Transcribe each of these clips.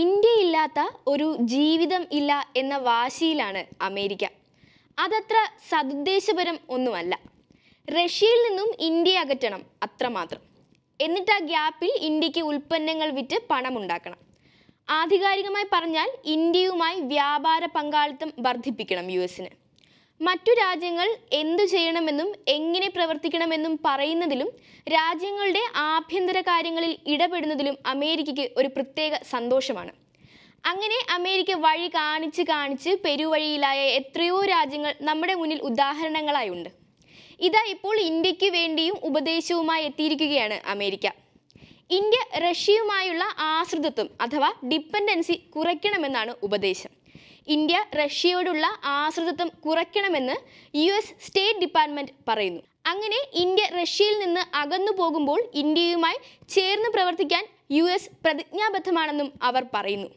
ഇന്ത്യയില്ലാത്ത ഒരു ജീവിതം ഇല്ല എന്ന വാശിയിലാണ് അമേരിക്ക അതത്ര സതുദ്ദേശപരം ഒന്നുമല്ല റഷ്യയിൽ നിന്നും ഇന്ത്യ അകറ്റണം അത്രമാത്രം എന്നിട്ട് ആ ഗ്യാപ്പിൽ ഇന്ത്യക്ക് ഉൽപ്പന്നങ്ങൾ വിറ്റ് പണമുണ്ടാക്കണം ആധികാരികമായി പറഞ്ഞാൽ ഇന്ത്യയുമായി വ്യാപാര പങ്കാളിത്തം വർദ്ധിപ്പിക്കണം യു എസിന് മറ്റു രാജ്യങ്ങൾ എന്തു ചെയ്യണമെന്നും എങ്ങനെ പ്രവർത്തിക്കണമെന്നും പറയുന്നതിലും രാജ്യങ്ങളുടെ ആഭ്യന്തര കാര്യങ്ങളിൽ ഇടപെടുന്നതിലും അമേരിക്കയ്ക്ക് ഒരു പ്രത്യേക സന്തോഷമാണ് അങ്ങനെ അമേരിക്ക വഴി കാണിച്ച് കാണിച്ച് പെരുവഴിയിലായ എത്രയോ രാജ്യങ്ങൾ നമ്മുടെ മുന്നിൽ ഉദാഹരണങ്ങളായുണ്ട് ഇതാ ഇപ്പോൾ ഇന്ത്യക്ക് വേണ്ടിയും ഉപദേശവുമായി എത്തിയിരിക്കുകയാണ് അമേരിക്ക ഇന്ത്യ റഷ്യയുമായുള്ള ആശ്രിതത്വം അഥവാ ഡിപ്പെൻഡൻസി കുറയ്ക്കണമെന്നാണ് ഉപദേശം ഇന്ത്യ റഷ്യയോടുള്ള ആശ്രിതത്വം കുറയ്ക്കണമെന്ന് യു എസ് സ്റ്റേറ്റ് ഡിപ്പാർട്ട്മെൻറ്റ് പറയുന്നു അങ്ങനെ ഇന്ത്യ റഷ്യയിൽ നിന്ന് അകന്നു പോകുമ്പോൾ ഇന്ത്യയുമായി ചേർന്ന് പ്രവർത്തിക്കാൻ യു എസ് പ്രതിജ്ഞാബദ്ധമാണെന്നും അവർ പറയുന്നു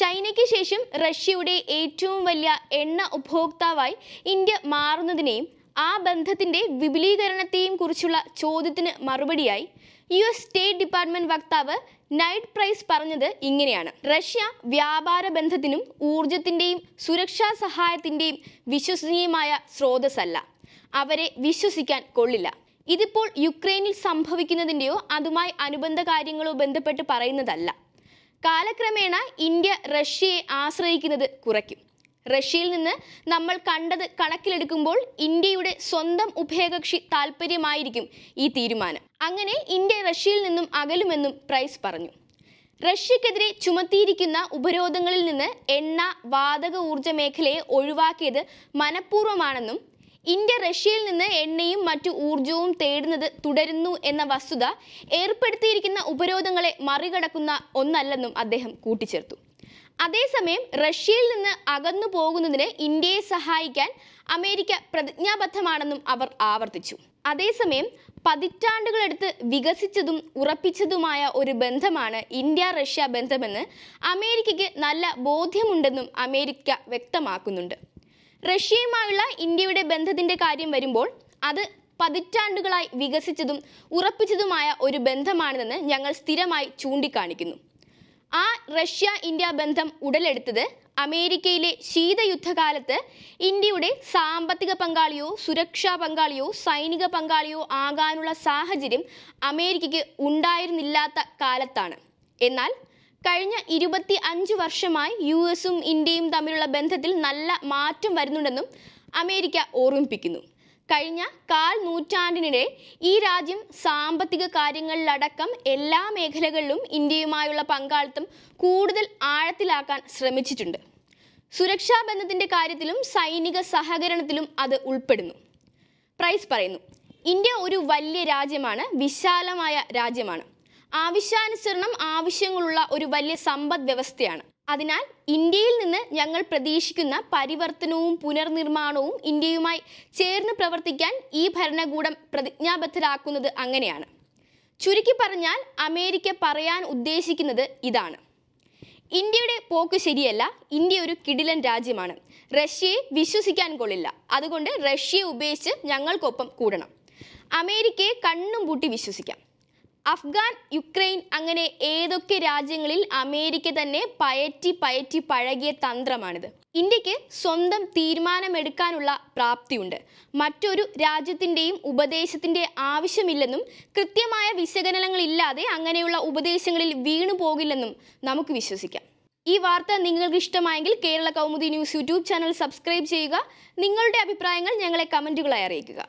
ചൈനയ്ക്ക് ശേഷം റഷ്യയുടെ ഏറ്റവും വലിയ എണ്ണ ഉപഭോക്താവായി ഇന്ത്യ മാറുന്നതിനെയും ആ ബന്ധത്തിന്റെ വിപുലീകരണത്തെയും കുറിച്ചുള്ള ചോദ്യത്തിന് മറുപടിയായി യു എസ് സ്റ്റേറ്റ് ഡിപ്പാർട്ട്മെന്റ് വക്താവ് നൈറ്റ് പ്രൈസ് പറഞ്ഞത് ഇങ്ങനെയാണ് റഷ്യ വ്യാപാര ബന്ധത്തിനും ഊർജത്തിൻ്റെയും സുരക്ഷാ സഹായത്തിൻ്റെയും വിശ്വസനീയമായ സ്രോതസ്സല്ല അവരെ വിശ്വസിക്കാൻ കൊള്ളില്ല ഇതിപ്പോൾ യുക്രൈനിൽ സംഭവിക്കുന്നതിൻ്റെയോ അതുമായി അനുബന്ധ കാര്യങ്ങളോ ബന്ധപ്പെട്ട് പറയുന്നതല്ല കാലക്രമേണ ഇന്ത്യ റഷ്യയെ ആശ്രയിക്കുന്നത് കുറയ്ക്കും റഷ്യയിൽ നിന്ന് നമ്മൾ കണ്ടത് കണക്കിലെടുക്കുമ്പോൾ ഇന്ത്യയുടെ സ്വന്തം ഉഭയകക്ഷി താല്പര്യമായിരിക്കും ഈ തീരുമാനം അങ്ങനെ ഇന്ത്യ റഷ്യയിൽ നിന്നും അകലുമെന്നും പ്രൈസ് പറഞ്ഞു റഷ്യക്കെതിരെ ചുമത്തിയിരിക്കുന്ന ഉപരോധങ്ങളിൽ നിന്ന് എണ്ണ വാതക ഊർജ മേഖലയെ ഒഴിവാക്കിയത് മനഃപൂർവ്വമാണെന്നും ഇന്ത്യ റഷ്യയിൽ നിന്ന് എണ്ണയും മറ്റു ഊർജവും തേടുന്നത് തുടരുന്നു എന്ന വസ്തുത ഏർപ്പെടുത്തിയിരിക്കുന്ന ഉപരോധങ്ങളെ മറികടക്കുന്ന ഒന്നല്ലെന്നും അദ്ദേഹം കൂട്ടിച്ചേർത്തു അതേസമയം റഷ്യയിൽ നിന്ന് അകന്നു പോകുന്നതിന് ഇന്ത്യയെ സഹായിക്കാൻ അമേരിക്ക പ്രതിജ്ഞാബദ്ധമാണെന്നും അവർ ആവർത്തിച്ചു അതേസമയം പതിറ്റാണ്ടുകളെടുത്ത് വികസിച്ചതും ഉറപ്പിച്ചതുമായ ഒരു ബന്ധമാണ് ഇന്ത്യ റഷ്യ ബന്ധമെന്ന് അമേരിക്കയ്ക്ക് നല്ല ബോധ്യമുണ്ടെന്നും അമേരിക്ക വ്യക്തമാക്കുന്നുണ്ട് റഷ്യയുമായുള്ള ഇന്ത്യയുടെ ബന്ധത്തിൻ്റെ കാര്യം വരുമ്പോൾ അത് പതിറ്റാണ്ടുകളായി വികസിച്ചതും ഉറപ്പിച്ചതുമായ ഒരു ബന്ധമാണിതെന്ന് ഞങ്ങൾ സ്ഥിരമായി ചൂണ്ടിക്കാണിക്കുന്നു ആ റഷ്യ ഇന്ത്യ ബന്ധം ഉടലെടുത്തത് അമേരിക്കയിലെ ശീതയുദ്ധകാലത്ത് ഇന്ത്യയുടെ സാമ്പത്തിക പങ്കാളിയോ സുരക്ഷാ പങ്കാളിയോ സൈനിക പങ്കാളിയോ ആകാനുള്ള സാഹചര്യം അമേരിക്കയ്ക്ക് ഉണ്ടായിരുന്നില്ലാത്ത കാലത്താണ് എന്നാൽ കഴിഞ്ഞ ഇരുപത്തി അഞ്ച് വർഷമായി യു എസും ഇന്ത്യയും തമ്മിലുള്ള ബന്ധത്തിൽ നല്ല മാറ്റം വരുന്നുണ്ടെന്നും അമേരിക്ക ഓർമ്മിപ്പിക്കുന്നു കഴിഞ്ഞ കാൽ നൂറ്റാണ്ടിനിടെ ഈ രാജ്യം സാമ്പത്തിക കാര്യങ്ങളിലടക്കം എല്ലാ മേഖലകളിലും ഇന്ത്യയുമായുള്ള പങ്കാളിത്തം കൂടുതൽ ആഴത്തിലാക്കാൻ ശ്രമിച്ചിട്ടുണ്ട് സുരക്ഷാ ബന്ധത്തിൻ്റെ കാര്യത്തിലും സൈനിക സഹകരണത്തിലും അത് ഉൾപ്പെടുന്നു പ്രൈസ് പറയുന്നു ഇന്ത്യ ഒരു വലിയ രാജ്യമാണ് വിശാലമായ രാജ്യമാണ് ആവശ്യാനുസരണം ആവശ്യങ്ങളുള്ള ഒരു വലിയ സമ്പദ് വ്യവസ്ഥയാണ് അതിനാൽ ഇന്ത്യയിൽ നിന്ന് ഞങ്ങൾ പ്രതീക്ഷിക്കുന്ന പരിവർത്തനവും പുനർനിർമ്മാണവും ഇന്ത്യയുമായി ചേർന്ന് പ്രവർത്തിക്കാൻ ഈ ഭരണകൂടം പ്രതിജ്ഞാബദ്ധരാക്കുന്നത് അങ്ങനെയാണ് ചുരുക്കി പറഞ്ഞാൽ അമേരിക്ക പറയാൻ ഉദ്ദേശിക്കുന്നത് ഇതാണ് ഇന്ത്യയുടെ പോക്ക് ശരിയല്ല ഇന്ത്യ ഒരു കിടിലൻ രാജ്യമാണ് റഷ്യയെ വിശ്വസിക്കാൻ കൊള്ളില്ല അതുകൊണ്ട് റഷ്യയെ ഉപേക്ഷിച്ച് ഞങ്ങൾക്കൊപ്പം കൂടണം അമേരിക്കയെ കണ്ണും പൂട്ടി വിശ്വസിക്കാം അഫ്ഗാൻ യുക്രൈൻ അങ്ങനെ ഏതൊക്കെ രാജ്യങ്ങളിൽ അമേരിക്ക തന്നെ പയറ്റി പയറ്റി പഴകിയ തന്ത്രമാണിത് ഇന്ത്യക്ക് സ്വന്തം തീരുമാനമെടുക്കാനുള്ള പ്രാപ്തിയുണ്ട് മറ്റൊരു രാജ്യത്തിൻ്റെയും ഉപദേശത്തിൻ്റെ ആവശ്യമില്ലെന്നും കൃത്യമായ വിശകലനങ്ങളില്ലാതെ അങ്ങനെയുള്ള ഉപദേശങ്ങളിൽ വീണു പോകില്ലെന്നും നമുക്ക് വിശ്വസിക്കാം ഈ വാർത്ത നിങ്ങൾക്ക് ഇഷ്ടമായെങ്കിൽ Kerala Kaumudi news YouTube channel subscribe ചെയ്യുക നിങ്ങളുടെ അഭിപ്രായങ്ങൾ ഞങ്ങളെ കമൻറ്റുകളായി അറിയിക്കുക